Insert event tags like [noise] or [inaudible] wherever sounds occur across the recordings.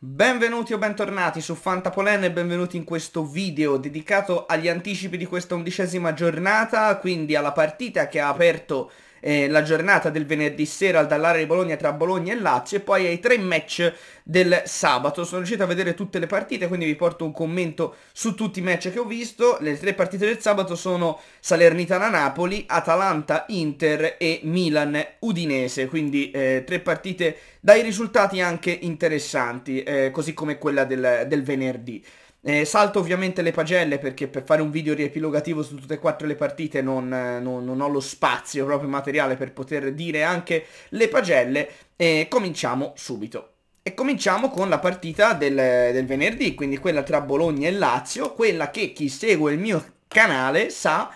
Benvenuti o bentornati su Fantapolen e benvenuti in questo video dedicato agli anticipi di questa undicesima giornata, quindi alla partita che ha aperto eh, la giornata del venerdì sera dall'area di Bologna tra Bologna e Lazio e poi ai tre match del sabato. Sono riuscito a vedere tutte le partite, quindi vi porto un commento su tutti i match che ho visto. Le tre partite del sabato sono Salernitana-Napoli, Atalanta-Inter e Milan-Udinese, quindi eh, tre partite dai risultati anche interessanti, eh, così come quella del, del venerdì. Eh, salto ovviamente le pagelle perché per fare un video riepilogativo su tutte e quattro le partite non, eh, non, non ho lo spazio proprio materiale per poter dire anche le pagelle e cominciamo subito. E cominciamo con la partita del, del venerdì, quindi quella tra Bologna e Lazio, quella che chi segue il mio canale sa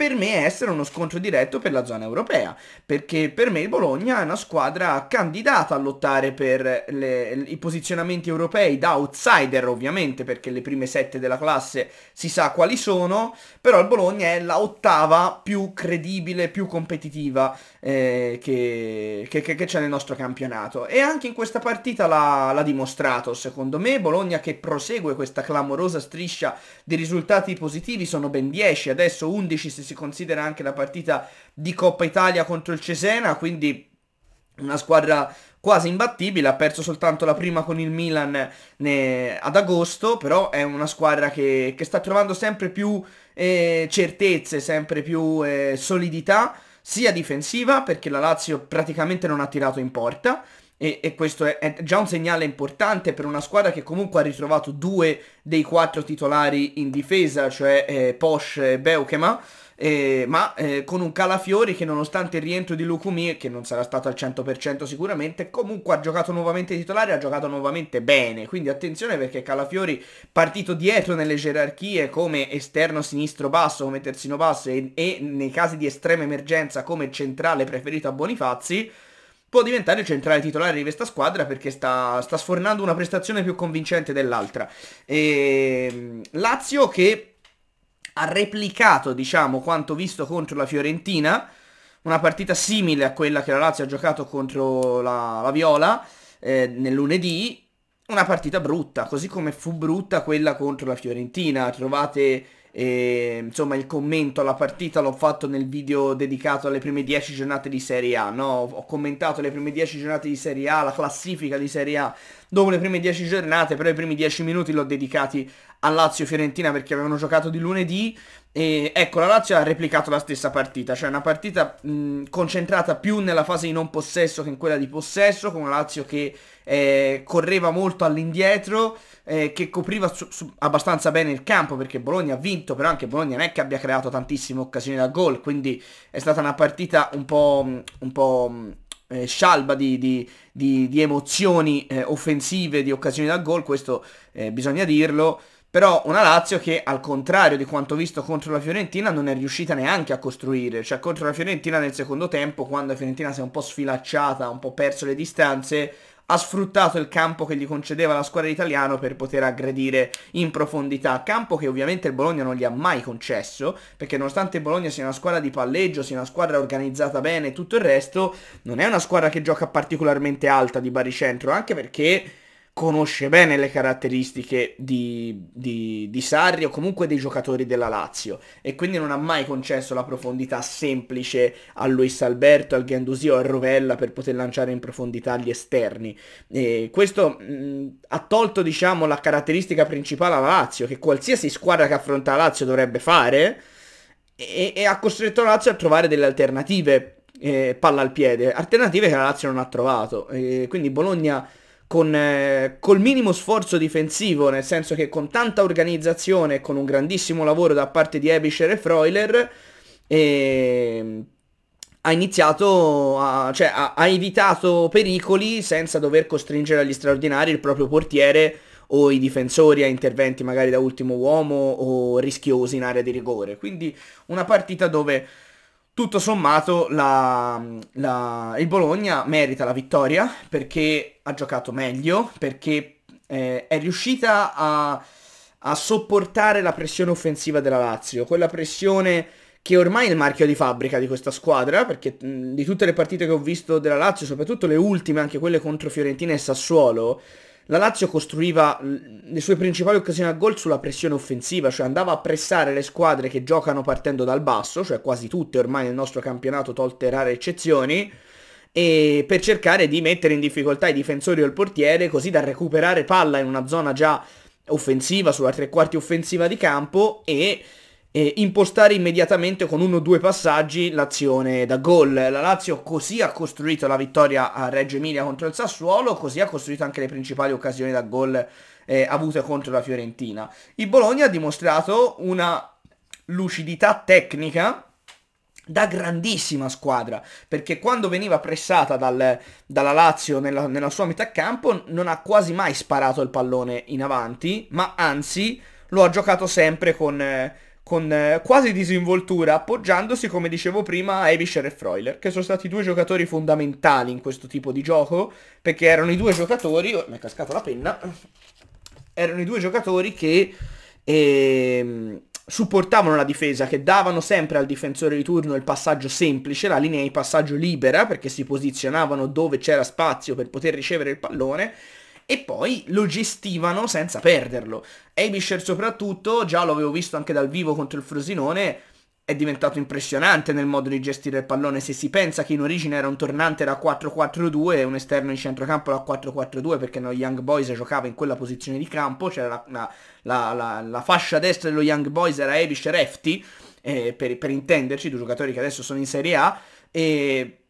per me essere uno scontro diretto per la zona europea, perché per me il Bologna è una squadra candidata a lottare per le, i posizionamenti europei da outsider ovviamente, perché le prime sette della classe si sa quali sono, però il Bologna è la ottava più credibile, più competitiva eh, che, che, che c'è nel nostro campionato. E anche in questa partita l'ha dimostrato, secondo me, Bologna che prosegue questa clamorosa striscia di risultati positivi, sono ben 10, adesso 11 si si considera anche la partita di Coppa Italia contro il Cesena, quindi una squadra quasi imbattibile, ha perso soltanto la prima con il Milan ne, ad agosto, però è una squadra che, che sta trovando sempre più eh, certezze, sempre più eh, solidità, sia difensiva, perché la Lazio praticamente non ha tirato in porta, e, e questo è, è, già un segnale importante per una squadra che comunque ha ritrovato due dei quattro titolari in difesa, cioè eh, Posch e Beukema, eh, ma eh, con un Calafiori che nonostante il rientro di Lucumi, che non sarà stato al 100% sicuramente, comunque ha giocato nuovamente titolare, ha giocato nuovamente bene, quindi attenzione perché Calafiori partito dietro nelle gerarchie come esterno sinistro basso, come terzino basso e, e nei casi di estrema emergenza come centrale preferito a Bonifazzi, può diventare centrale titolare di questa squadra perché sta, sta sfornando una prestazione più convincente dell'altra. E... Ehm, Lazio che ha replicato, diciamo, quanto visto contro la Fiorentina, una partita simile a quella che la Lazio ha giocato contro la, la Viola eh, nel lunedì, una partita brutta, così come fu brutta quella contro la Fiorentina. Trovate eh, insomma il commento alla partita l'ho fatto nel video dedicato alle prime 10 giornate di Serie A, no? Ho commentato le prime 10 giornate di Serie A, la classifica di Serie A dopo le prime 10 giornate, però i primi 10 minuti l'ho dedicati a Lazio-Fiorentina perché avevano giocato di lunedì e ecco la Lazio ha replicato la stessa partita, cioè una partita mh, concentrata più nella fase di non possesso che in quella di possesso, con una Lazio che eh, correva molto all'indietro, eh, che copriva su, su, abbastanza bene il campo perché Bologna ha vinto, però anche Bologna non è che abbia creato tantissime occasioni da gol, quindi è stata una partita un po'... Un po eh, scialba di, di, di, di emozioni eh, offensive, di occasioni da gol, questo eh, bisogna dirlo. Però una Lazio che al contrario di quanto visto contro la Fiorentina non è riuscita neanche a costruire. Cioè contro la Fiorentina nel secondo tempo, quando la Fiorentina si è un po' sfilacciata, un po' perso le distanze, ha sfruttato il campo che gli concedeva la squadra italiana per poter aggredire in profondità, campo che ovviamente il Bologna non gli ha mai concesso, perché nonostante il Bologna sia una squadra di palleggio, sia una squadra organizzata bene e tutto il resto, non è una squadra che gioca particolarmente alta di baricentro, anche perché conosce bene le caratteristiche di, di, di, Sarri o comunque dei giocatori della Lazio e quindi non ha mai concesso la profondità semplice a Luis Alberto, al Gandusio, a Rovella per poter lanciare in profondità gli esterni. E questo mh, ha tolto diciamo la caratteristica principale alla Lazio che qualsiasi squadra che affronta la Lazio dovrebbe fare e, e ha costretto la Lazio a trovare delle alternative eh, palla al piede, alternative che la Lazio non ha trovato. E quindi Bologna con, eh, col minimo sforzo difensivo, nel senso che con tanta organizzazione e con un grandissimo lavoro da parte di Ebischer e Freuler, eh, ha iniziato a, cioè, ha, ha evitato pericoli senza dover costringere agli straordinari il proprio portiere o i difensori a interventi magari da ultimo uomo o rischiosi in area di rigore. Quindi una partita dove tutto sommato la, la, il Bologna merita la vittoria perché ha giocato meglio, perché eh, è riuscita a, a, sopportare la pressione offensiva della Lazio, quella pressione che ormai è il marchio di fabbrica di questa squadra, perché mh, di tutte le partite che ho visto della Lazio, soprattutto le ultime, anche quelle contro Fiorentina e Sassuolo, la Lazio costruiva le sue principali occasioni a gol sulla pressione offensiva, cioè andava a pressare le squadre che giocano partendo dal basso, cioè quasi tutte ormai nel nostro campionato, tolte rare eccezioni, e per cercare di mettere in difficoltà i difensori o il portiere, così da recuperare palla in una zona già offensiva, sulla tre quarti offensiva di campo e eh, impostare immediatamente con uno o due passaggi l'azione da gol. La Lazio così ha costruito la vittoria a Reggio Emilia contro il Sassuolo, così ha costruito anche le principali occasioni da gol eh, avute contro la Fiorentina. Il Bologna ha dimostrato una lucidità tecnica da grandissima squadra, perché quando veniva pressata dal, dalla Lazio nella, nella sua metà campo non ha quasi mai sparato il pallone in avanti, ma anzi lo ha giocato sempre con... Eh, con eh, quasi disinvoltura, appoggiandosi, come dicevo prima, a Evisher e Freuler, che sono stati due giocatori fondamentali in questo tipo di gioco, perché erano i due giocatori, oh, mi è cascata la penna, erano i due giocatori che eh, supportavano la difesa, che davano sempre al difensore di turno il passaggio semplice, la linea di passaggio libera, perché si posizionavano dove c'era spazio per poter ricevere il pallone, e poi lo gestivano senza perderlo. Abisher soprattutto, già l'avevo visto anche dal vivo contro il Frosinone, è diventato impressionante nel modo di gestire il pallone se si pensa che in origine era un tornante da 4-4-2 un esterno in centrocampo da 4-4-2 perché no, Young Boys giocava in quella posizione di campo, c'era la, la, la, la fascia destra dello Young Boys era Abisher Efti, eh, per, per intenderci, due giocatori che adesso sono in Serie A, e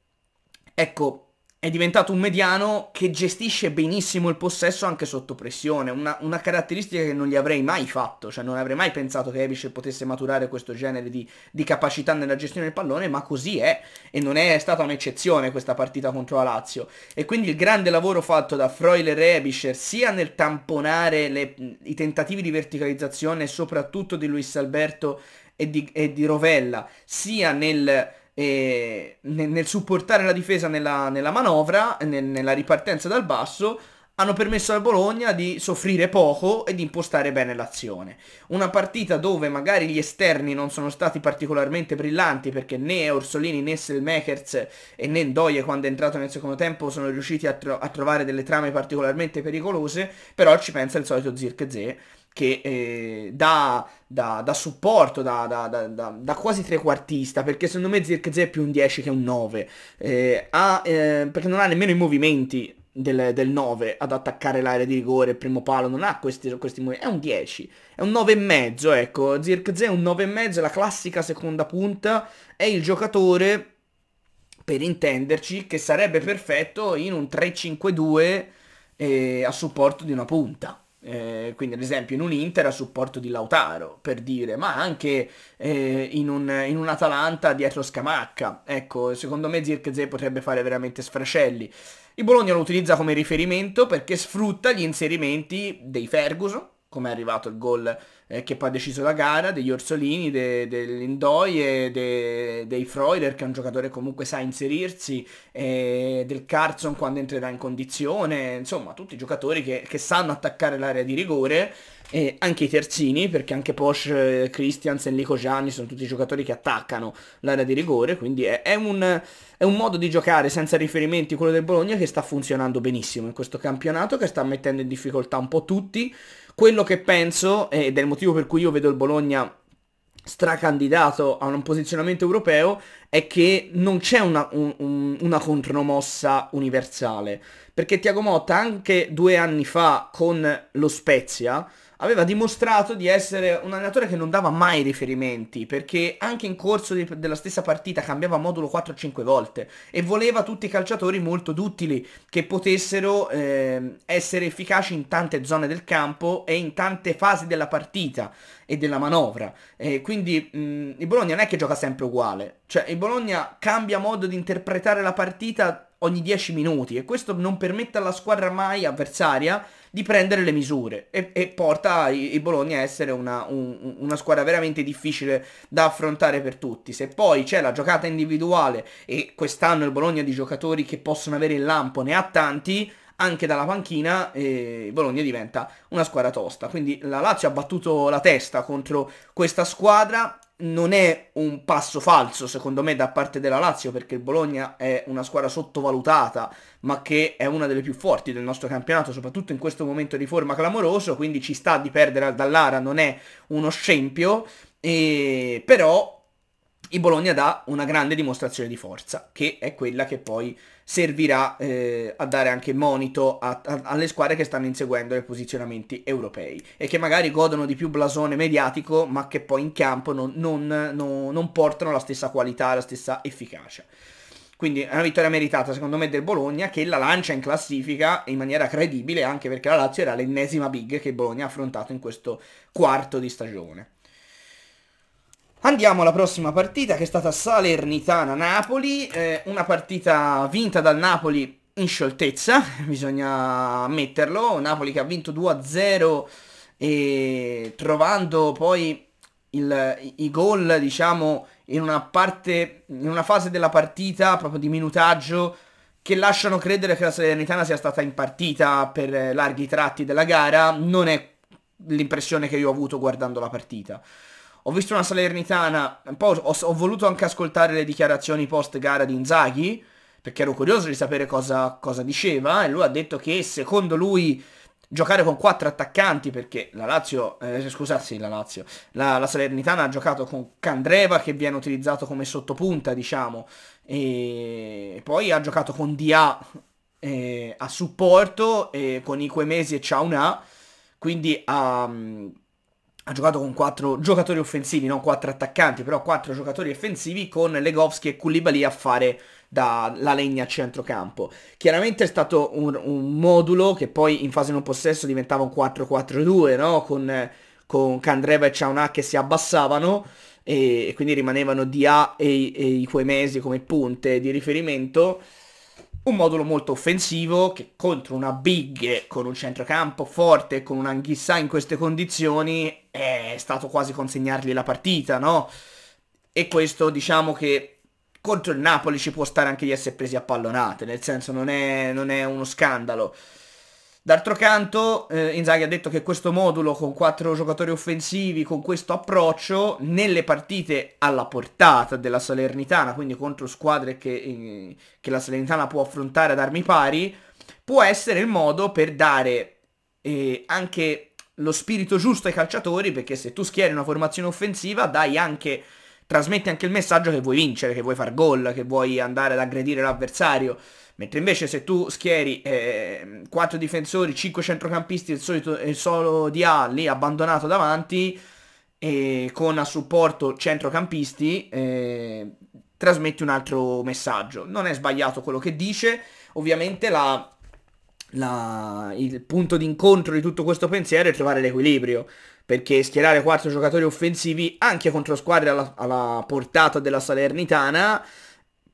ecco, è diventato un mediano che gestisce benissimo il possesso anche sotto pressione, una, una, caratteristica che non gli avrei mai fatto, cioè non avrei mai pensato che Ebisce potesse maturare questo genere di, di, capacità nella gestione del pallone, ma così è e non è stata un'eccezione questa partita contro la Lazio. E quindi il grande lavoro fatto da Freuler e Ebischer sia nel tamponare le, i tentativi di verticalizzazione soprattutto di Luis Alberto e di, e di Rovella, sia nel nel, nel, supportare la difesa nella, nella manovra, nel, nella ripartenza dal basso, hanno permesso al Bologna di soffrire poco e di impostare bene l'azione. Una partita dove magari gli esterni non sono stati particolarmente brillanti perché né Orsolini né Selmakers e né Ndoye quando è entrato nel secondo tempo sono riusciti a, tro a trovare delle trame particolarmente pericolose, però ci pensa il solito Zirkzee che eh, dà, da, da, supporto, da, da, da, quasi trequartista, perché secondo me Zirkzee è più un 10 che un 9, eh, ha, eh, perché non ha nemmeno i movimenti del, del 9 ad attaccare l'area di rigore, il primo palo, non ha questi, questi movimenti, è un 10, è un 9,5, ecco, Zirkzee è un 9,5, la classica seconda punta, è il giocatore, per intenderci, che sarebbe perfetto in un 3-5-2 eh, a supporto di una punta eh, quindi ad esempio in un Inter a supporto di Lautaro, per dire, ma anche eh, in, un, in, un, Atalanta dietro Scamacca. Ecco, secondo me Zirkzee potrebbe fare veramente sfrascelli. Il Bologna lo utilizza come riferimento perché sfrutta gli inserimenti dei Ferguson, come è arrivato il gol eh, che poi ha deciso la gara, degli Orsolini, de, dell'Indoie, de, dei Freuder che è un giocatore che comunque sa inserirsi, eh, del Carson quando entrerà in condizione, insomma tutti i giocatori che, che sanno attaccare l'area di rigore. E anche i terzini, perché anche Porsche, Christians e Lico Gianni sono tutti giocatori che attaccano l'area di rigore, quindi è, è, un, è, un, modo di giocare senza riferimenti quello del Bologna che sta funzionando benissimo in questo campionato, che sta mettendo in difficoltà un po' tutti, quello che penso, eh, ed è il motivo per cui io vedo il Bologna stracandidato a un posizionamento europeo è che non c'è una, un, una, contromossa universale. Perché Tiago Motta anche due anni fa con lo Spezia aveva dimostrato di essere un allenatore che non dava mai riferimenti, perché anche in corso di, della stessa partita cambiava modulo 4-5 volte e voleva tutti i calciatori molto duttili, che potessero eh, essere efficaci in tante zone del campo e in tante fasi della partita e della manovra. E quindi mh, mm, il Bologna non è che gioca sempre uguale, cioè il Bologna cambia modo di interpretare la partita ogni 10 minuti e questo non permette alla squadra mai avversaria di prendere le misure e, e porta il Bologna a essere una, un, una squadra veramente difficile da affrontare per tutti. Se poi c'è la giocata individuale e quest'anno il Bologna di giocatori che possono avere il lampo ne ha tanti, anche dalla panchina eh, Bologna diventa una squadra tosta. Quindi la Lazio ha battuto la testa contro questa squadra non è un passo falso secondo me da parte della Lazio perché il Bologna è una squadra sottovalutata ma che è una delle più forti del nostro campionato soprattutto in questo momento di forma clamoroso quindi ci sta di perdere dall'Ara non è uno scempio e però il Bologna dà una grande dimostrazione di forza, che è quella che poi servirà eh, a dare anche monito a, a, alle squadre che stanno inseguendo i posizionamenti europei e che magari godono di più blasone mediatico, ma che poi in campo non, non, non, non portano la stessa qualità, la stessa efficacia. Quindi è una vittoria meritata secondo me del Bologna che la lancia in classifica in maniera credibile anche perché la Lazio era l'ennesima big che Bologna ha affrontato in questo quarto di stagione. Andiamo alla prossima partita che è stata Salernitana-Napoli, eh, una partita vinta dal Napoli in scioltezza, [laughs] bisogna ammetterlo, Napoli che ha vinto 2-0 e trovando poi il, i gol diciamo in una parte, in una fase della partita proprio di minutaggio che lasciano credere che la Salernitana sia stata in partita per eh, larghi tratti della gara, non è l'impressione che io ho avuto guardando la partita. Ho visto una Salernitana, un ho, ho voluto anche ascoltare le dichiarazioni post gara di Inzaghi, perché ero curioso di sapere cosa, cosa diceva, e lui ha detto che secondo lui giocare con quattro attaccanti perché la Lazio, eh, scusate, la Lazio, la, la, Salernitana ha giocato con Candreva che viene utilizzato come sottopunta, diciamo, e poi ha giocato con Dia eh, a supporto e con mesi e Ciauna, quindi ha... Um, ha giocato con quattro giocatori offensivi, non quattro attaccanti, però quattro giocatori offensivi con Legovski e Koulibaly a fare dalla legna a centrocampo. Chiaramente è stato un, un, modulo che poi in fase non possesso diventava un 4-4-2, no? con, con Candreva e Ciaunà che si abbassavano e, e quindi rimanevano Dia e, e i Quemesi come punte di riferimento un modulo molto offensivo che contro una big con un centrocampo forte e con un Anghissà in queste condizioni è stato quasi consegnargli la partita, no? E questo diciamo che contro il Napoli ci può stare anche di essere presi a pallonate, nel senso non è, non è uno scandalo. D'altro canto, eh, Inzaghi ha detto che questo modulo con quattro giocatori offensivi, con questo approccio, nelle partite alla portata della Salernitana, quindi contro squadre che, eh, che la Salernitana può affrontare ad armi pari, può essere il modo per dare eh, anche lo spirito giusto ai calciatori, perché se tu schieri una formazione offensiva, dai anche trasmetti anche il messaggio che vuoi vincere, che vuoi far gol, che vuoi andare ad aggredire l'avversario. Mentre invece se tu schieri eh, 4 difensori, 5 centrocampisti e il il solo di Alli abbandonato davanti e con a supporto centrocampisti eh, trasmetti un altro messaggio. Non è sbagliato quello che dice, ovviamente la, la, il punto d'incontro di tutto questo pensiero è trovare l'equilibrio perché schierare 4 giocatori offensivi anche contro squadre alla, alla portata della Salernitana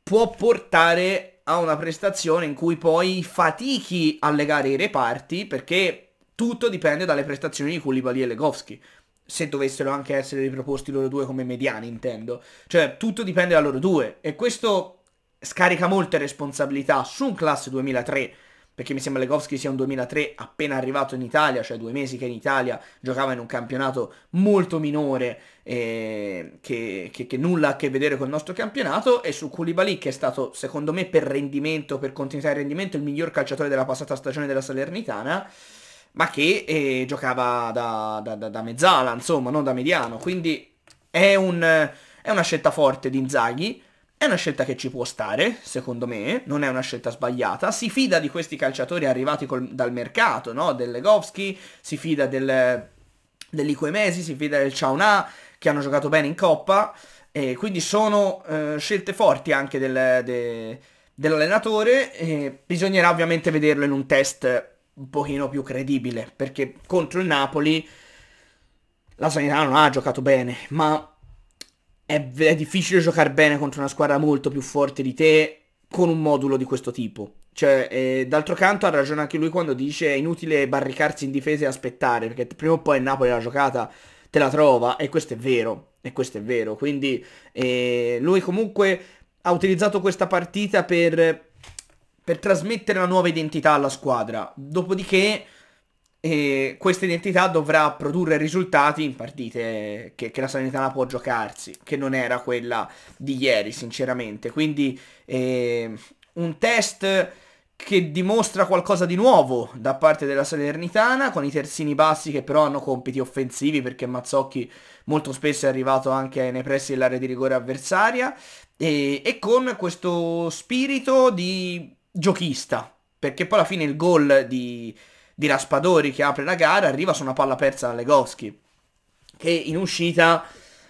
può portare a una prestazione in cui poi fatichi a legare i reparti perché tutto dipende dalle prestazioni di Koulibaly e Legowski se dovessero anche essere riproposti loro due come mediani intendo cioè tutto dipende da loro due e questo scarica molte responsabilità su un classe 2003 perché mi sembra Legowski sia un 2003 appena arrivato in Italia, cioè due mesi che in Italia giocava in un campionato molto minore eh, che, che, che, nulla ha a che vedere con il nostro campionato e su Koulibaly che è stato secondo me per rendimento, per continuità di rendimento il miglior calciatore della passata stagione della Salernitana ma che eh, giocava da, da, da, da, mezzala insomma non da mediano quindi è, un, è una scelta forte di Inzaghi è una scelta che ci può stare, secondo me, non è una scelta sbagliata. Si fida di questi calciatori arrivati col, dal mercato, no? Del Legovski, si fida del, dell'Iquemesi, si fida del Ciaunà, che hanno giocato bene in Coppa. E quindi sono eh, scelte forti anche del, de, dell'allenatore. bisognerà ovviamente vederlo in un test un pochino più credibile, perché contro il Napoli la Sanità non ha giocato bene, ma è, è difficile giocare bene contro una squadra molto più forte di te con un modulo di questo tipo. Cioè, eh, d'altro canto ha ragione anche lui quando dice è inutile barricarsi in difesa e aspettare, perché prima o poi Napoli la giocata te la trova, e questo è vero, e questo è vero. Quindi eh, lui comunque ha utilizzato questa partita per, per trasmettere una nuova identità alla squadra. Dopodiché e questa identità dovrà produrre risultati in partite che, che, la Salernitana può giocarsi, che non era quella di ieri sinceramente. Quindi eh, un test che dimostra qualcosa di nuovo da parte della Salernitana, con i terzini bassi che però hanno compiti offensivi perché Mazzocchi molto spesso è arrivato anche nei pressi dell'area di rigore avversaria e, e con questo spirito di giochista, perché poi alla fine il gol di, di Raspadori che apre la gara, arriva su una palla persa da Legowski, che in uscita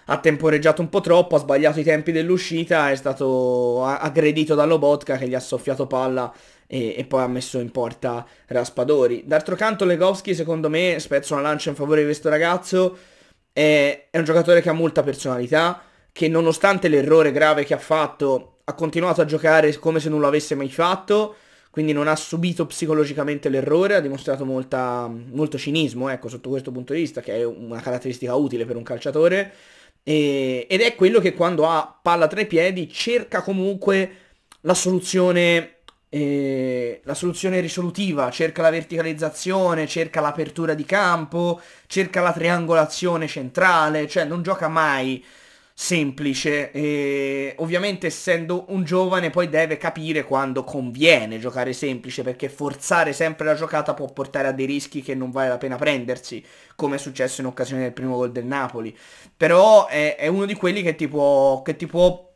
ha temporeggiato un po' troppo, ha sbagliato i tempi dell'uscita, è stato aggredito dall'Obotka che gli ha soffiato palla e, e poi ha messo in porta Raspadori. D'altro canto Legowski secondo me spezzo una lancia in favore di questo ragazzo, è, è un giocatore che ha molta personalità, che nonostante l'errore grave che ha fatto ha continuato a giocare come se non l'avesse mai fatto quindi non ha subito psicologicamente l'errore, ha dimostrato molta, molto cinismo, ecco, sotto questo punto di vista, che è una caratteristica utile per un calciatore, e, ed è quello che quando ha palla tra i piedi cerca comunque la soluzione, eh, la soluzione risolutiva, cerca la verticalizzazione, cerca l'apertura di campo, cerca la triangolazione centrale, cioè non gioca mai semplice e ovviamente essendo un giovane poi deve capire quando conviene giocare semplice perché forzare sempre la giocata può portare a dei rischi che non vale la pena prendersi come è successo in occasione del primo gol del Napoli però è, è uno di quelli che ti può, che ti può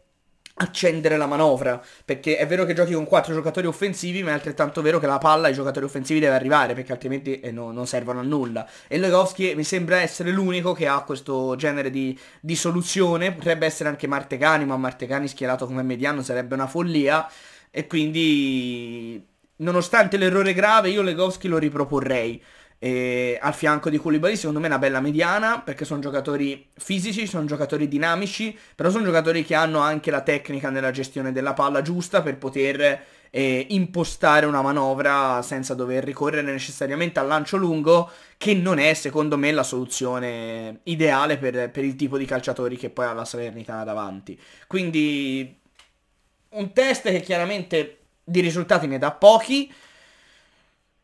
accendere la manovra. Perché è vero che giochi con 4 giocatori offensivi, ma è altrettanto vero che la palla ai giocatori offensivi deve arrivare, perché altrimenti eh, no, non servono a nulla. E Legowski mi sembra essere l'unico che ha questo genere di, di soluzione. Potrebbe essere anche Martegani, ma Martegani schierato come mediano sarebbe una follia. E quindi, nonostante l'errore grave, io Legowski lo riproporrei e al fianco di Koulibaly secondo me è una bella mediana perché sono giocatori fisici, sono giocatori dinamici, però sono giocatori che hanno anche la tecnica nella gestione della palla giusta per poter eh, impostare una manovra senza dover ricorrere necessariamente al lancio lungo che non è secondo me la soluzione ideale per, per il tipo di calciatori che poi ha la Salernitana davanti. Quindi un test che chiaramente di risultati ne dà pochi,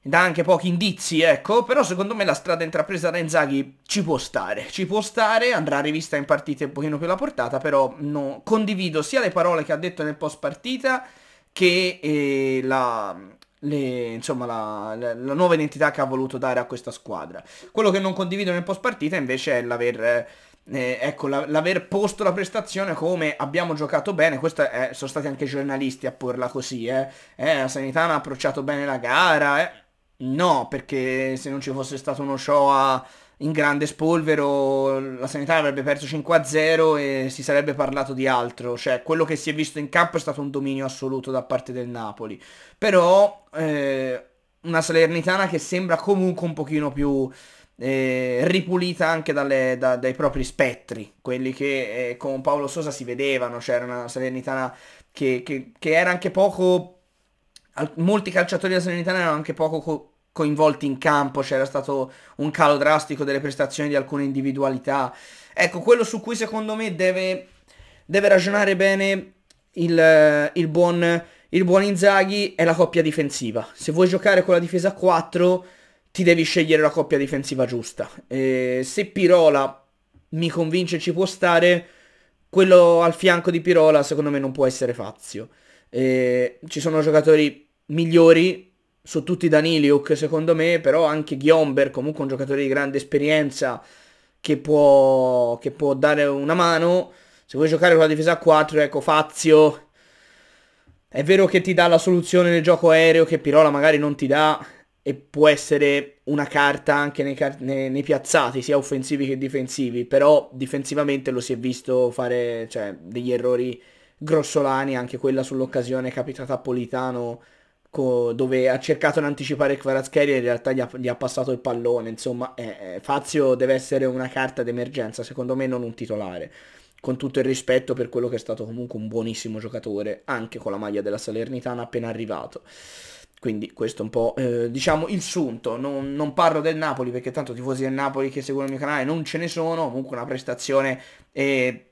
dà anche pochi indizi, ecco, però secondo me la strada intrapresa da Inzaghi ci può stare, ci può stare, andrà rivista in partite un pochino più alla portata, però no, condivido sia le parole che ha detto nel post partita che eh, la, le, insomma, la, la, la, nuova identità che ha voluto dare a questa squadra. Quello che non condivido nel post partita invece è l'aver... Eh, eh ecco, l'aver posto la prestazione come abbiamo giocato bene, questo è, sono stati anche i giornalisti a porla così, eh. eh la Sanitana ha approcciato bene la gara, eh No, perché se non ci fosse stato uno Shoah in grande spolvero la sanità avrebbe perso 5 a 0 e si sarebbe parlato di altro, cioè quello che si è visto in campo è stato un dominio assoluto da parte del Napoli, però eh, una Salernitana che sembra comunque un pochino più eh, ripulita anche dalle, da, dai propri spettri, quelli che eh, con Paolo Sosa si vedevano, cioè era una Salernitana che, che, che era anche poco... Al, molti calciatori della Salernitana erano anche poco coinvolti in campo, c'era stato un calo drastico delle prestazioni di alcune individualità. Ecco, quello su cui secondo me deve, deve ragionare bene il, il, buon, il buon Inzaghi è la coppia difensiva. Se vuoi giocare con la difesa 4 ti devi scegliere la coppia difensiva giusta. E se Pirola mi convince ci può stare, quello al fianco di Pirola secondo me non può essere Fazio. E ci sono giocatori migliori su tutti Daniliuk secondo me, però anche Ghiomber, comunque un giocatore di grande esperienza che può, che può dare una mano. Se vuoi giocare con la difesa a 4, ecco Fazio. È vero che ti dà la soluzione nel gioco aereo che Pirola magari non ti dà e può essere una carta anche nei, nei, nei piazzati, sia offensivi che difensivi, però difensivamente lo si è visto fare cioè, degli errori grossolani, anche quella sull'occasione capitata a Politano Ecco, dove ha cercato di anticipare Kvaratskhelia e in realtà gli ha, gli ha, passato il pallone. Insomma, eh, eh, Fazio deve essere una carta d'emergenza, secondo me non un titolare. Con tutto il rispetto per quello che è stato comunque un buonissimo giocatore, anche con la maglia della Salernitana appena arrivato. Quindi questo è un po' eh, diciamo il sunto, non, non, parlo del Napoli perché tanto tifosi del Napoli che seguono il mio canale non ce ne sono, comunque una prestazione eh,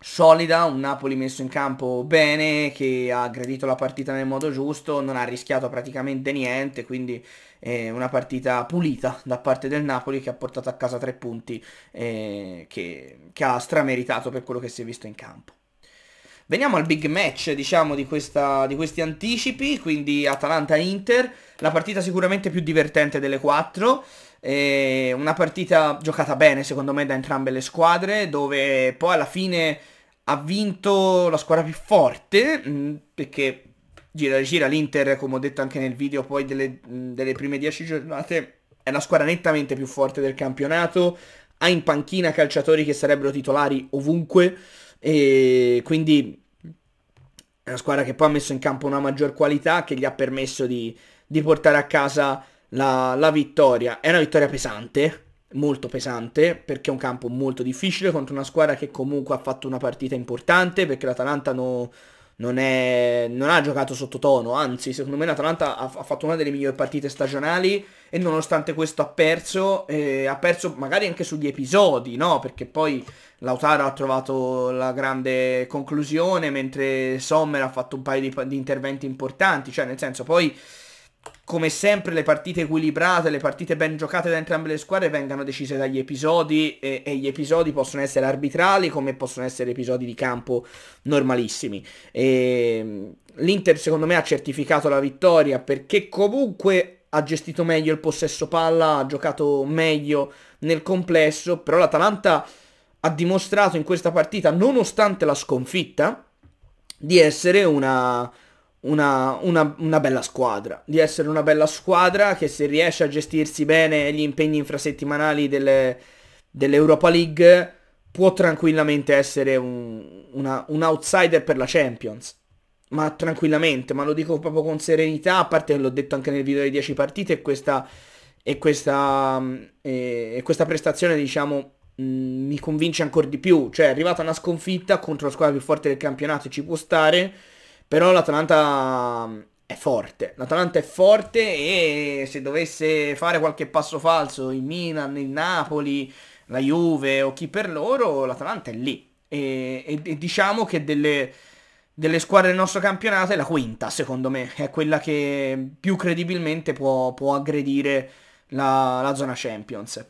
solida, un Napoli messo in campo bene, che ha aggredito la partita nel modo giusto, non ha rischiato praticamente niente, quindi eh, una partita pulita da parte del Napoli che ha portato a casa tre punti eh, che, che ha strameritato per quello che si è visto in campo. Veniamo al big match diciamo, di, questa, di, questi anticipi, quindi Atalanta-Inter, la partita sicuramente più divertente delle quattro, e una partita giocata bene secondo me da entrambe le squadre, dove poi alla fine ha vinto la squadra più forte, mm, perché gira gira l'Inter, come ho detto anche nel video poi delle, mm, delle prime 10 giornate, è la squadra nettamente più forte del campionato, ha in panchina calciatori che sarebbero titolari ovunque, e quindi è una squadra che poi ha messo in campo una maggior qualità che gli ha permesso di, di portare a casa la, la vittoria. È una vittoria pesante, molto pesante perché è un campo molto difficile contro una squadra che comunque ha fatto una partita importante perché l'Atalanta no, non, è, non, ha giocato sottotono, anzi secondo me l'Atalanta ha, ha, fatto una delle migliori partite stagionali e nonostante questo ha perso, eh, ha perso magari anche sugli episodi, no? Perché poi Lautaro ha trovato la grande conclusione mentre Sommer ha fatto un paio di, di interventi importanti, cioè nel senso poi come sempre le partite equilibrate, le partite ben giocate da entrambe le squadre vengano decise dagli episodi e, e, gli episodi possono essere arbitrali come possono essere episodi di campo normalissimi. Ehm, L'Inter secondo me ha certificato la vittoria perché comunque ha gestito meglio il possesso palla, ha giocato meglio nel complesso, però l'Atalanta ha dimostrato in questa partita, nonostante la sconfitta, di essere una una, una, una, bella squadra, di essere una bella squadra che se riesce a gestirsi bene gli impegni infrasettimanali delle, dell'Europa League può tranquillamente essere un, una, un, outsider per la Champions. Ma tranquillamente, ma lo dico proprio con serenità, a parte che l'ho detto anche nel video delle 10 partite e questa, e questa, e, questa prestazione diciamo mm, mi convince ancora di più. Cioè è arrivata una sconfitta contro la squadra più forte del campionato e ci può stare però l'Atalanta mm, è forte, l'Atalanta è forte e se dovesse fare qualche passo falso in Milan, in Napoli, la Juve o chi per loro, l'Atalanta è lì. E, e, e diciamo che delle, delle, squadre del nostro campionato è la quinta, secondo me, è quella che più credibilmente può, può aggredire la, la zona Champions.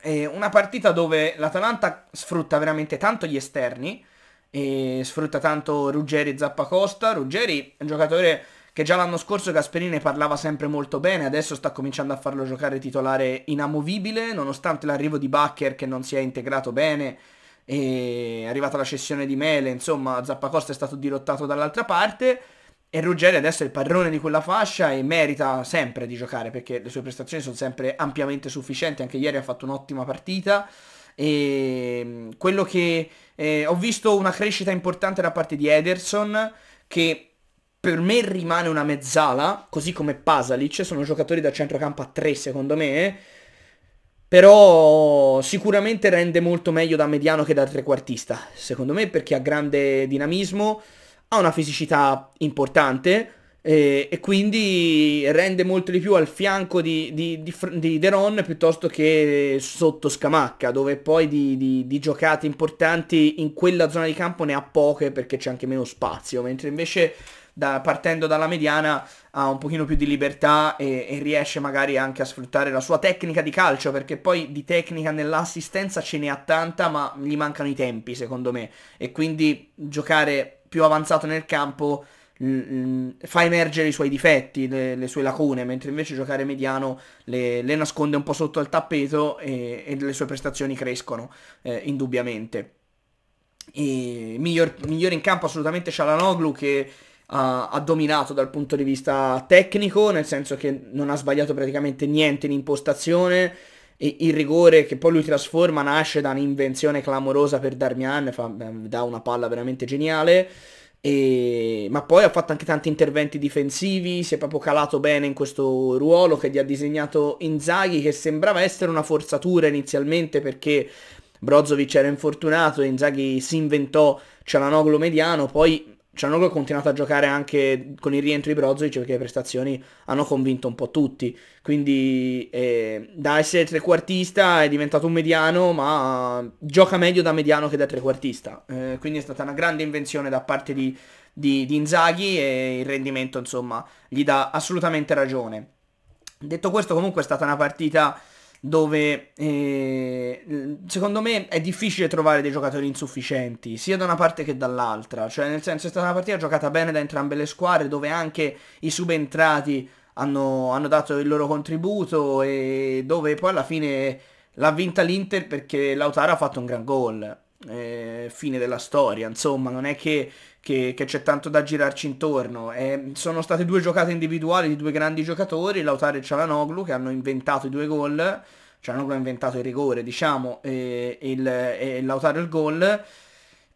È una partita dove l'Atalanta sfrutta veramente tanto gli esterni, e sfrutta tanto Ruggeri e Zappacosta. Ruggeri è un giocatore che già l'anno scorso Gasperini ne parlava sempre molto bene, adesso sta cominciando a farlo giocare titolare inamovibile, nonostante l'arrivo di Bacher che non si è integrato bene, è arrivata la cessione di Mele, insomma Zappacosta è stato dirottato dall'altra parte, e Ruggeri adesso è il padrone di quella fascia e merita sempre di giocare perché le sue prestazioni sono sempre ampiamente sufficienti, anche ieri ha fatto un'ottima partita. E ehm, quello che eh, ho visto una crescita importante da parte di Ederson che per me rimane una mezzala, così come Pasalic, sono giocatori da centrocampo a 3 secondo me, però sicuramente rende molto meglio da mediano che da trequartista, secondo me perché ha grande dinamismo, ha una fisicità importante, e, e, quindi rende molto di più al fianco di, di, di, di Deron piuttosto che sotto Scamacca, dove poi di, di giocate importanti in quella zona di campo ne ha poche perché c'è anche meno spazio, mentre invece da, partendo dalla mediana ha un pochino più di libertà e, e, riesce magari anche a sfruttare la sua tecnica di calcio perché poi di tecnica nell'assistenza ce ne ha tanta ma gli mancano i tempi secondo me e quindi giocare più avanzato nel campo Mm, mm, fa emergere i suoi difetti, le, le, sue lacune, mentre invece giocare mediano le, le nasconde un po' sotto al tappeto e, e le sue prestazioni crescono eh, indubbiamente. E miglior, migliore in campo assolutamente Cialanoglu che ha, ha, dominato dal punto di vista tecnico, nel senso che non ha sbagliato praticamente niente in impostazione. E il rigore che poi lui trasforma nasce da un'invenzione clamorosa per Darmian, fa, ehm, dà una palla veramente geniale. E... ma poi ha fatto anche tanti interventi difensivi, si è proprio calato bene in questo ruolo che gli ha disegnato Inzaghi che sembrava essere una forzatura inizialmente perché Brozovic era infortunato, e Inzaghi si inventò Cialanoglu mediano, poi Cianoglu ha continuato a giocare anche con il rientro di Brozovic perché le prestazioni hanno convinto un po' tutti. Quindi eh, da essere trequartista è diventato un mediano, ma gioca meglio da mediano che da trequartista. Eh, quindi è stata una grande invenzione da parte di, di, di Inzaghi e il rendimento insomma gli dà assolutamente ragione. Detto questo comunque è stata una partita dove eh, secondo me è difficile trovare dei giocatori insufficienti sia da una parte che dall'altra cioè nel senso è stata una partita giocata bene da entrambe le squadre dove anche i subentrati hanno, hanno dato il loro contributo e dove poi alla fine l'ha vinta l'Inter perché Lautaro ha fatto un gran gol eh, fine della storia insomma non è che che, che c'è tanto da girarci intorno. Eh, sono state due giocate individuali di due grandi giocatori, Lautaro e Cialanoglu, che hanno inventato i due gol. Cialanoglu ha inventato il rigore, diciamo, e, il, e Lautaro il gol.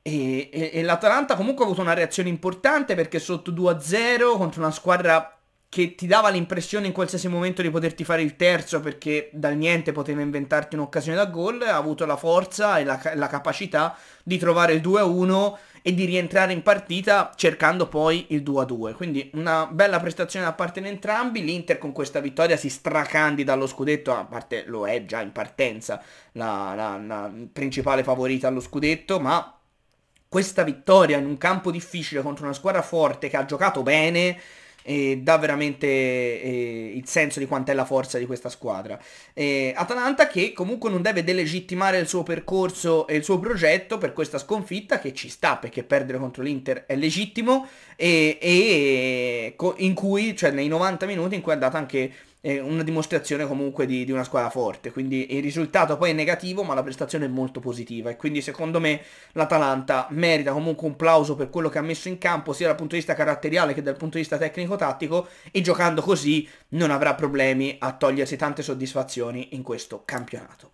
E, e, e l'Atalanta comunque ha avuto una reazione importante perché sotto 2-0 contro una squadra che ti dava l'impressione in qualsiasi momento di poterti fare il terzo perché dal niente poteva inventarti un'occasione da gol, ha avuto la forza e la, la capacità di trovare il 2-1 e di rientrare in partita cercando poi il 2-2. Quindi una bella prestazione da parte di entrambi, l'Inter con questa vittoria si stracandida allo scudetto, a parte lo è già in partenza la, la, la principale favorita allo scudetto, ma questa vittoria in un campo difficile contro una squadra forte che ha giocato bene e dà veramente eh, il senso di quant'è la forza di questa squadra. Eh, Atalanta che comunque non deve delegittimare il suo percorso e il suo progetto per questa sconfitta che ci sta perché perdere contro l'Inter è legittimo e, e co- in cui, cioè nei 90 minuti in cui è andata anche è una dimostrazione comunque di, di, una squadra forte. Quindi il risultato poi è negativo, ma la prestazione è molto positiva. E quindi secondo me l'Atalanta merita comunque un plauso per quello che ha messo in campo, sia dal punto di vista caratteriale che dal punto di vista tecnico-tattico. E giocando così non avrà problemi a togliersi tante soddisfazioni in questo campionato.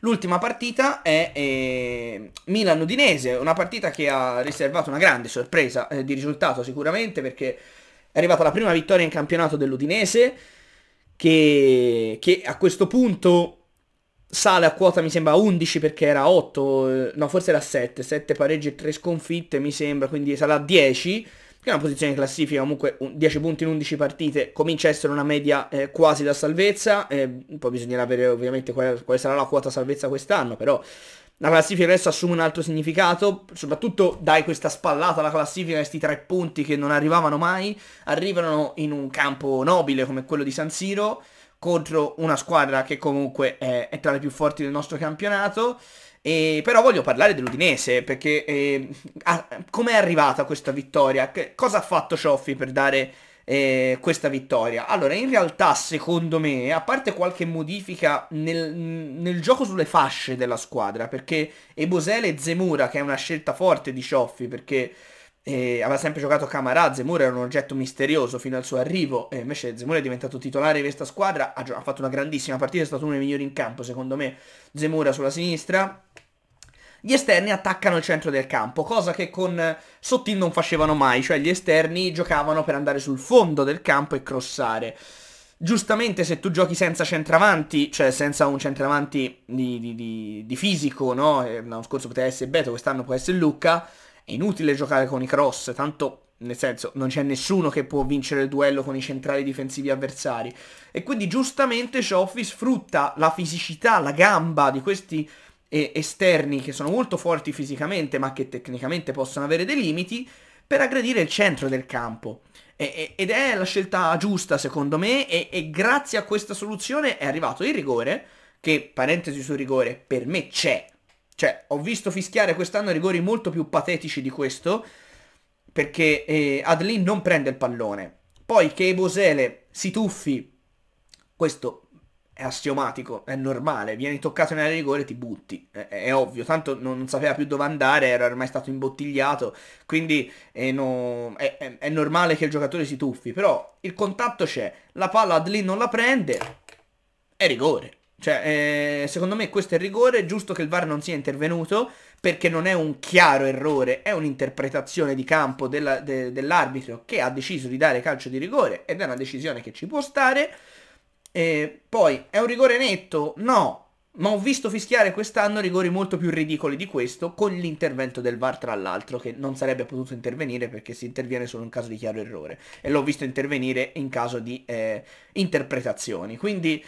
L'ultima partita è eh, Milan-Udinese, una partita che ha riservato una grande sorpresa eh, di risultato sicuramente perché è arrivata la prima vittoria in campionato dell'Udinese, che, che a questo punto sale a quota mi sembra 11 perché era 8, eh, no forse era 7, 7 pareggi e 3 sconfitte mi sembra, quindi sarà 10, che è una posizione in classifica comunque 10 punti in 11 partite, comincia a essere una media eh, quasi da salvezza, eh, poi bisognerà vedere ovviamente quale, quale sarà la quota salvezza quest'anno, però la classifica adesso assume un altro significato, soprattutto dai questa spallata alla classifica, questi tre punti che non arrivavano mai, arrivano in un campo nobile come quello di San Siro, contro una squadra che comunque è, è tra le più forti del nostro campionato, e, però voglio parlare dell'Udinese, perché eh, com'è arrivata questa vittoria? Che, cosa ha fatto Cioffi per dare eh, questa vittoria. Allora, in realtà, secondo me, a parte qualche modifica nel, nel gioco sulle fasce della squadra, perché Ebosele e Zemura, che è una scelta forte di Cioffi, perché eh, aveva sempre giocato Camara, Zemura era un oggetto misterioso fino al suo arrivo, e invece Zemura è diventato titolare di questa squadra, ha, ha fatto una grandissima partita, è stato uno dei migliori in campo, secondo me, Zemura sulla sinistra, gli esterni attaccano il centro del campo, cosa che con Sottin non facevano mai, cioè gli esterni giocavano per andare sul fondo del campo e crossare. Giustamente se tu giochi senza centravanti, cioè senza un centravanti di, di, di, di fisico, no? Eh, l'anno scorso poteva essere Beto, quest'anno può essere Lucca, è inutile giocare con i cross, tanto nel senso non c'è nessuno che può vincere il duello con i centrali difensivi avversari e quindi giustamente Cioffi sfrutta la fisicità, la gamba di questi esterni che sono molto forti fisicamente ma che tecnicamente possono avere dei limiti per aggredire il centro del campo. E, ed è la scelta giusta secondo me e, e grazie a questa soluzione è arrivato il rigore, che parentesi sul rigore per me c'è. Cioè ho visto fischiare quest'anno rigori molto più patetici di questo perché eh, Adlin non prende il pallone. Poi che Bosele si tuffi, questo è assiomatico, è normale, vieni toccato nella rigore e ti butti, è, è ovvio, tanto non, non, sapeva più dove andare, era ormai stato imbottigliato, quindi eh, no, è, è, è, normale che il giocatore si tuffi, però il contatto c'è, la palla lì non la prende, è rigore. Cioè, eh, secondo me questo è il rigore, è giusto che il VAR non sia intervenuto, perché non è un chiaro errore, è un'interpretazione di campo dell'arbitro de, dell che ha deciso di dare calcio di rigore, ed è una decisione che ci può stare, eh, poi, è un rigore netto? No, ma ho visto fischiare quest'anno rigori molto più ridicoli di questo con l'intervento del VAR tra l'altro che non sarebbe potuto intervenire perché si interviene solo in caso di chiaro errore e l'ho visto intervenire in caso di eh, interpretazioni. Quindi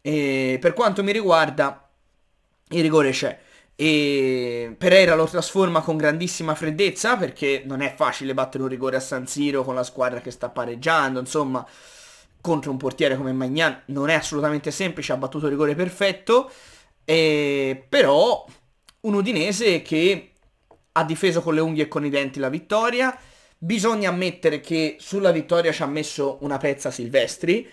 eh, per quanto mi riguarda il rigore c'è e Pereira lo trasforma con grandissima freddezza perché non è facile battere un rigore a San Siro con la squadra che sta pareggiando, insomma contro un portiere come Magnan non è assolutamente semplice, ha battuto il rigore perfetto, eh, però un Udinese che ha difeso con le unghie e con i denti la vittoria, bisogna ammettere che sulla vittoria ci ha messo una pezza Silvestri,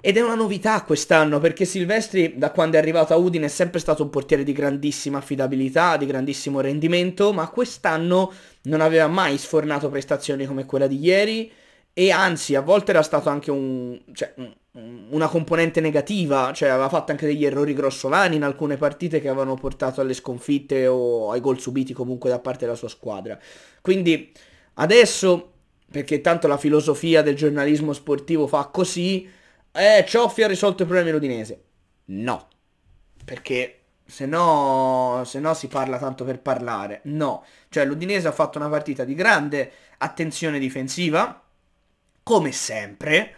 ed è una novità quest'anno perché Silvestri da quando è arrivato a Udine è sempre stato un portiere di grandissima affidabilità, di grandissimo rendimento, ma quest'anno non aveva mai sfornato prestazioni come quella di ieri e anzi a volte era stato anche un, cioè, un, una componente negativa, cioè aveva fatto anche degli errori grossolani in alcune partite che avevano portato alle sconfitte o ai gol subiti comunque da parte della sua squadra. Quindi adesso, perché tanto la filosofia del giornalismo sportivo fa così, eh, Cioffi ha risolto i problemi ludinese. No, perché se no, se no, si parla tanto per parlare. No, cioè l'Udinese ha fatto una partita di grande attenzione difensiva, come sempre,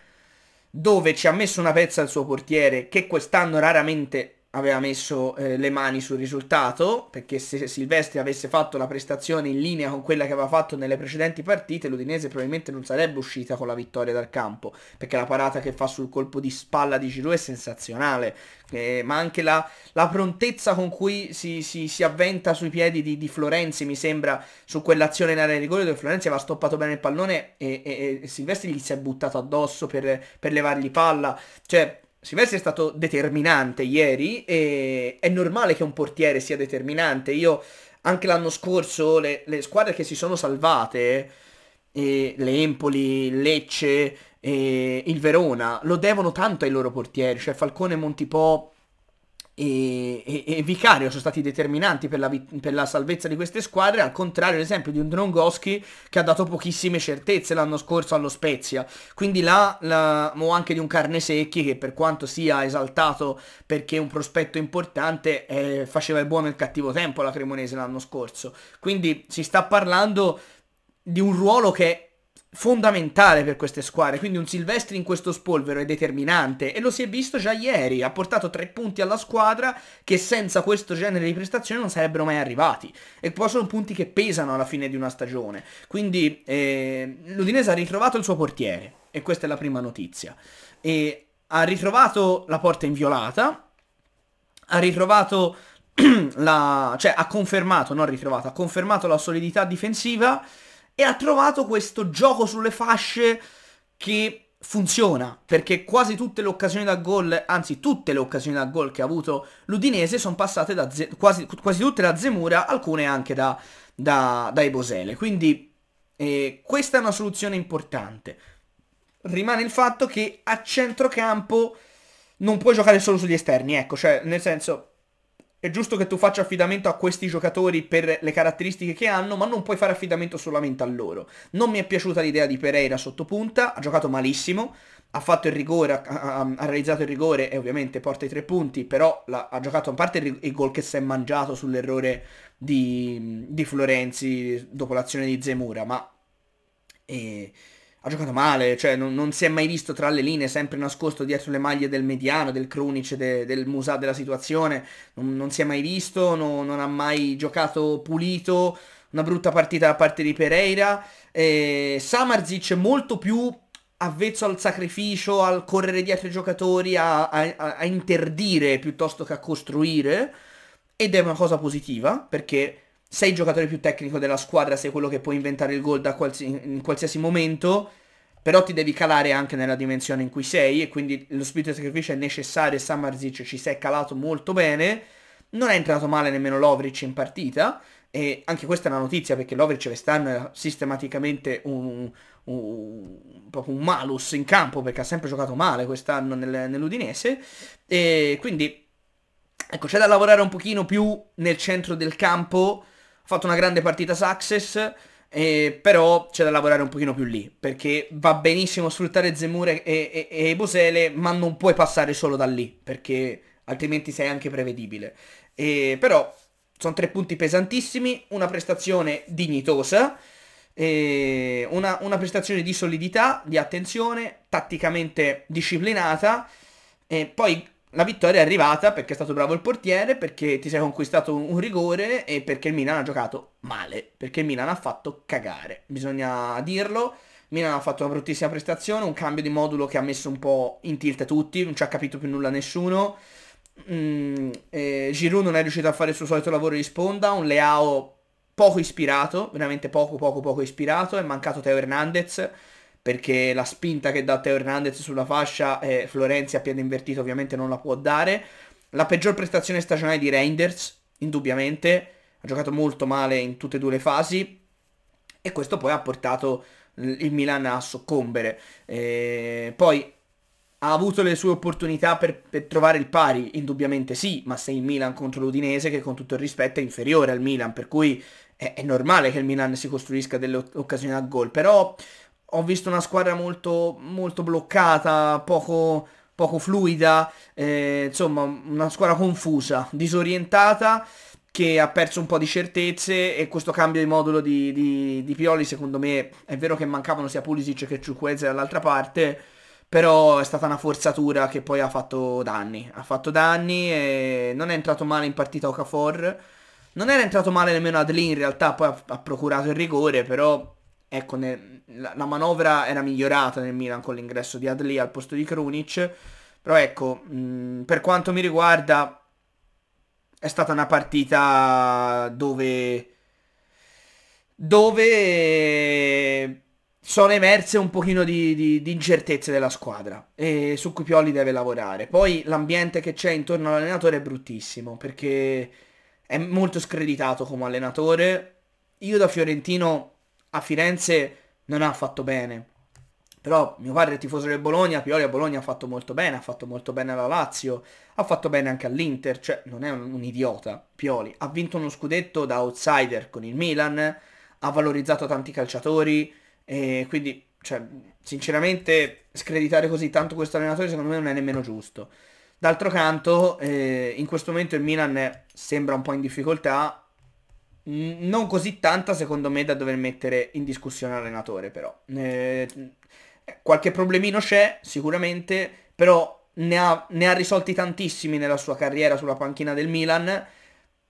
dove ci ha messo una pezza il suo portiere che quest'anno raramente aveva messo eh, le mani sul risultato, perché se Silvestri avesse fatto la prestazione in linea con quella che aveva fatto nelle precedenti partite, l'Udinese probabilmente non sarebbe uscita con la vittoria dal campo, perché la parata che fa sul colpo di spalla di Giroud è sensazionale, eh, ma anche la, la, prontezza con cui si, si, si avventa sui piedi di, di, Florenzi, mi sembra, su quell'azione in area di rigore dove Florenzi aveva stoppato bene il pallone e, e, e Silvestri gli si è buttato addosso per, per levargli palla, cioè Silvestri è stato determinante ieri e è normale che un portiere sia determinante. Io anche l'anno scorso le, le squadre che si sono salvate, eh, le Empoli, Lecce, eh, il Verona, lo devono tanto ai loro portieri, cioè Falcone e Montipò e, e, e, Vicario sono stati determinanti per la, per la, salvezza di queste squadre, al contrario ad esempio di un Drongoski che ha dato pochissime certezze l'anno scorso allo Spezia, quindi là, là o anche di un Carnesecchi che per quanto sia esaltato perché un prospetto importante eh, faceva il buono e il cattivo tempo alla Cremonese l'anno scorso, quindi si sta parlando di un ruolo che fondamentale per queste squadre, quindi un Silvestri in questo spolvero è determinante e lo si è visto già ieri, ha portato tre punti alla squadra che senza questo genere di prestazioni non sarebbero mai arrivati e poi sono punti che pesano alla fine di una stagione, quindi eh, l'Udinese ha ritrovato il suo portiere e questa è la prima notizia e ha ritrovato la porta inviolata, ha ritrovato [clears throat] la... cioè ha confermato, non ritrovato, ha confermato la solidità difensiva e ha trovato questo gioco sulle fasce che funziona, perché quasi tutte le occasioni da gol, anzi tutte le occasioni da gol che ha avuto l'Udinese sono passate da Ze quasi, quasi, tutte da Zemura, alcune anche da, da, da Ebosele, quindi eh, questa è una soluzione importante. Rimane il fatto che a centrocampo non puoi giocare solo sugli esterni, ecco, cioè nel senso è giusto che tu faccia affidamento a questi giocatori per le caratteristiche che hanno, ma non puoi fare affidamento solamente a loro. Non mi è piaciuta l'idea di Pereira sotto punta, ha giocato malissimo, ha fatto il rigore, ha, ha, realizzato il rigore e ovviamente porta i tre punti, però la, ha giocato a parte il, il gol che si è mangiato sull'errore di, di, Florenzi dopo l'azione di Zemura, ma... Eh, ha giocato male, cioè non, non, si è mai visto tra le linee, sempre nascosto dietro le maglie del mediano, del Krunic, de, del Musà della situazione, non, non, si è mai visto, no, non ha mai giocato pulito, una brutta partita da parte di Pereira, eh, Samarzic molto più avvezzo al sacrificio, al correre dietro i giocatori, a, a, a interdire piuttosto che a costruire, ed è una cosa positiva perché sei il giocatore più tecnico della squadra, sei quello che può inventare il gol qualsi, in qualsiasi momento, però ti devi calare anche nella dimensione in cui sei e quindi lo spirito di sacrificio è necessario e Samarzic ci si è calato molto bene. Non è entrato male nemmeno Lovric in partita e anche questa è una notizia perché Lovric quest'anno era sistematicamente un, un, proprio un malus in campo perché ha sempre giocato male quest'anno nel, nell'Udinese e quindi ecco c'è da lavorare un pochino più nel centro del campo fatto una grande partita Success, eh, però c'è da lavorare un pochino più lì, perché va benissimo sfruttare Zemure e, e, e Bosele, ma non puoi passare solo da lì, perché altrimenti sei anche prevedibile. Eh, però sono tre punti pesantissimi, una prestazione dignitosa, eh, una, una, prestazione di solidità, di attenzione, tatticamente disciplinata, eh, poi la vittoria è arrivata perché è stato bravo il portiere, perché ti sei conquistato un, un rigore e perché il Milan ha giocato male, perché il Milan ha fatto cagare, bisogna dirlo. Milan ha fatto una bruttissima prestazione, un cambio di modulo che ha messo un po' in tilt tutti, non ci ha capito più nulla nessuno. Mm, eh, Giroud non è riuscito a fare il suo solito lavoro di sponda, un Leao poco ispirato, veramente poco poco poco ispirato, è mancato Teo Hernandez perché la spinta che dà Teo Hernandez sulla fascia eh, Florenzi a piede invertito ovviamente non la può dare. La peggior prestazione stagionale di Reinders, indubbiamente, ha giocato molto male in tutte e due le fasi e questo poi ha portato il Milan a soccombere. E eh, poi ha avuto le sue opportunità per, per, trovare il pari, indubbiamente sì, ma sei il Milan contro l'Udinese che con tutto il rispetto è inferiore al Milan, per cui è, è normale che il Milan si costruisca delle occasioni a gol, però ho visto una squadra molto, molto bloccata, poco, poco fluida, eh, insomma una squadra confusa, disorientata che ha perso un po' di certezze e questo cambio di modulo di, di, di Pioli secondo me è vero che mancavano sia Pulisic che Ciuqueze dall'altra parte però è stata una forzatura che poi ha fatto danni ha fatto danni e non è entrato male in partita Okafor non era entrato male nemmeno Adli in realtà poi ha, ha procurato il rigore però ecco, nel, la, la, manovra era migliorata nel Milan con l'ingresso di Adli al posto di Krunic, però ecco, mh, per quanto mi riguarda è stata una partita dove, dove sono emerse un pochino di, di, di incertezze della squadra e su cui Pioli deve lavorare. Poi l'ambiente che c'è intorno all'allenatore è bruttissimo perché è molto screditato come allenatore. Io da fiorentino a Firenze non ha fatto bene. Però mio padre è tifoso del Bologna, Pioli a Bologna ha fatto molto bene, ha fatto molto bene alla Lazio, ha fatto bene anche all'Inter, cioè non è un, un idiota Pioli. Ha vinto uno scudetto da outsider con il Milan, ha valorizzato tanti calciatori e quindi, cioè, sinceramente, screditare così tanto questo allenatore secondo me non è nemmeno giusto. D'altro canto, eh, in questo momento il Milan sembra un po' in difficoltà, non così tanta secondo me da dover mettere in discussione l'allenatore però. Eh, qualche problemino c'è sicuramente, però ne ha, ne ha, risolti tantissimi nella sua carriera sulla panchina del Milan.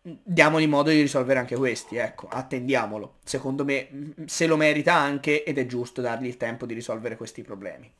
Diamogli modo di risolvere anche questi, ecco, attendiamolo. Secondo me se lo merita anche ed è giusto dargli il tempo di risolvere questi problemi.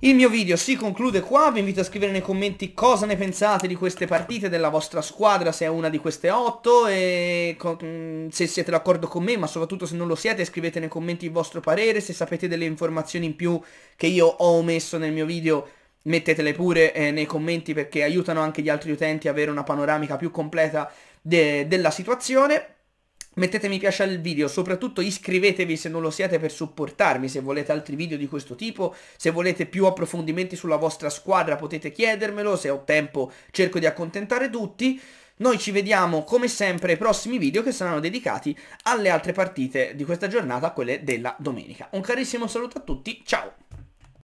Il mio video si conclude qua, vi invito a scrivere nei commenti cosa ne pensate di queste partite, della vostra squadra, se è una di queste otto, e mm, se siete d'accordo con me, ma soprattutto se non lo siete scrivete nei commenti il vostro parere, se sapete delle informazioni in più che io ho omesso nel mio video mettetele pure eh, nei commenti perché aiutano anche gli altri utenti a avere una panoramica più completa de della situazione. Mettete mi piace al video, soprattutto iscrivetevi se non lo siete per supportarmi, se volete altri video di questo tipo, se volete più approfondimenti sulla vostra squadra potete chiedermelo, se ho tempo cerco di accontentare tutti. Noi ci vediamo come sempre ai prossimi video che saranno dedicati alle altre partite di questa giornata, quelle della domenica. Un carissimo saluto a tutti, ciao!